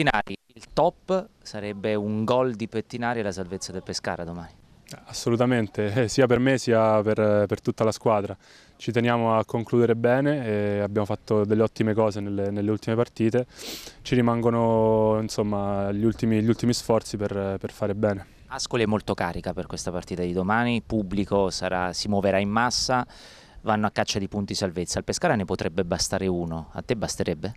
Pettinari, il top sarebbe un gol di Pettinari e la salvezza del Pescara domani. Assolutamente, eh, sia per me sia per, per, tutta la squadra. Ci teniamo a concludere bene, abbiamo fatto delle ottime cose nelle, nelle ultime partite, ci rimangono insomma, gli, ultimi, gli, ultimi, sforzi per, per fare bene. Ascoli è molto carica per questa partita di domani, il pubblico sarà, si muoverà in massa, vanno a caccia di punti salvezza. Al Pescara ne potrebbe bastare uno, a te basterebbe?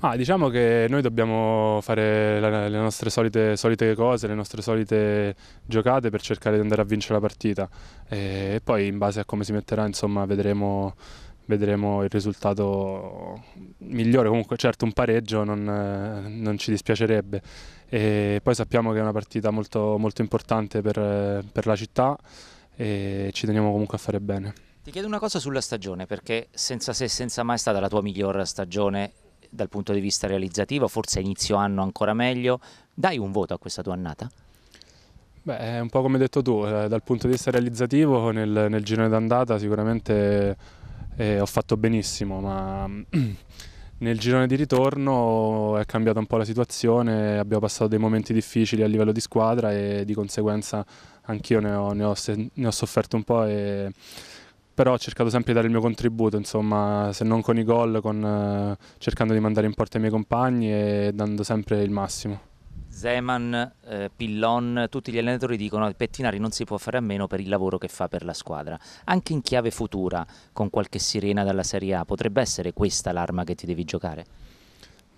Ah, diciamo che noi dobbiamo fare le nostre solite, solite, cose, le nostre solite giocate per cercare di andare a vincere la partita e poi in base a come si metterà insomma, vedremo, vedremo, il risultato migliore, comunque certo un pareggio non, non, ci dispiacerebbe e poi sappiamo che è una partita molto, molto importante per, per la città e ci teniamo comunque a fare bene. Ti chiedo una cosa sulla stagione perché senza se senza mai è stata la tua miglior stagione dal punto di vista realizzativo, forse inizio anno ancora meglio. Dai un voto a questa tua annata? Beh, un po' come hai detto tu, eh, dal punto di vista realizzativo nel, nel girone d'andata sicuramente eh, ho fatto benissimo, ma nel girone di ritorno è cambiata un po' la situazione, abbiamo passato dei momenti difficili a livello di squadra e di conseguenza anch'io ne, ne, ne ho sofferto un po' e però ho cercato sempre di dare il mio contributo, insomma, se non con i gol, con, eh, cercando di mandare in porta i miei compagni e dando sempre il massimo. Zeman, eh, Pillon, tutti gli allenatori dicono che Pettinari non si può fare a meno per il lavoro che fa per la squadra. Anche in chiave futura, con qualche sirena dalla Serie A, potrebbe essere questa l'arma che ti devi giocare?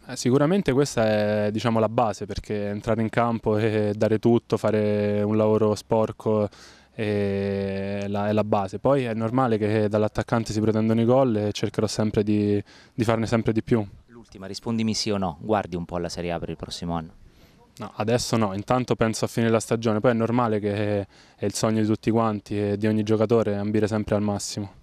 Eh, sicuramente questa è diciamo, la base perché entrare in campo e dare tutto, fare un lavoro sporco è la, è la, base. Poi è normale che dall'attaccante si pretendano i gol e cercherò sempre di, di farne sempre di più. L'ultima, rispondimi sì o no, guardi un po' la Serie A per il prossimo anno. No, adesso no, intanto penso a fine la stagione, poi è normale che è il sogno di tutti quanti e di ogni giocatore ambire sempre al massimo.